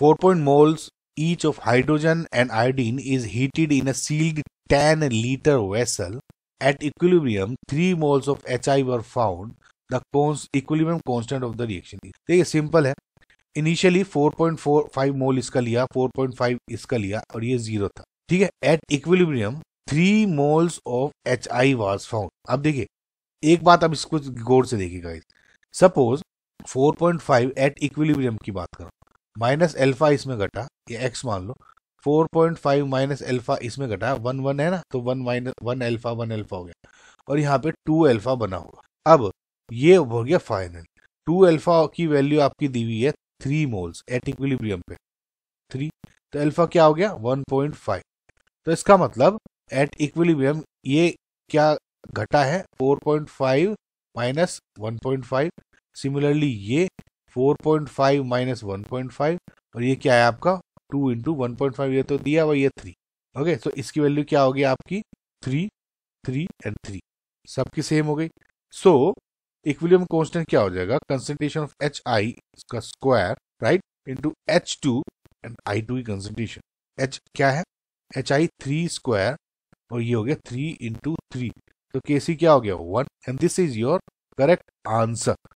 4 point moles each of hydrogen and iodine is heated in a sealed 10 liter vessel. At equilibrium, 3 moles of HI were found. The equilibrium constant of the reaction is. तो ये simple है initially 4.45 मोल इसका लिया 4.5 इसका लिया और ये zero था ठीक है at equilibrium three moles of H I was found अब देखिए एक बात आप इसको गौर से देखिएगा सपोज 4.5 एट इक्विलिब्रियम की बात करो माइनस एल्फा इसमें घटा ये एक्स मान लो 4.5 माइनस एल्फा इसमें घटा वन वन है ना तो one minus one alpha one alpha हो गया और यहाँ पे टू एल्फा बना होगा अब ये हो गया फाइनल टू एल्फा की वैल्यू आपकी दी हुई है थ्री मोल्स एट इक्विलिब्रियम पे थ्री तो एल्फा क्या हो गया 1.5 तो इसका मतलब एट इक्विलिब्रियम ये क्या घटा है 4.5 माइनस फाइव सिमिलरली ये 4.5 माइनस 1.5 और ये क्या है आपका 2 इंटू वन ये तो दिया हुआ ये 3 ओके सो इसकी वैल्यू क्या होगी आपकी 3 3 एंड 3 सबकी सेम हो गई सो इक्विलियम कांस्टेंट क्या हो जाएगा कंसेंट्रेशन ऑफ एच आई का square right into H two and I two की कंसेंट्रेशन एच क्या है एच आई थ्री स्क्वायर और ये हो गया थ्री इंटू थ्री तो के सी क्या हो गया one and this is your correct answer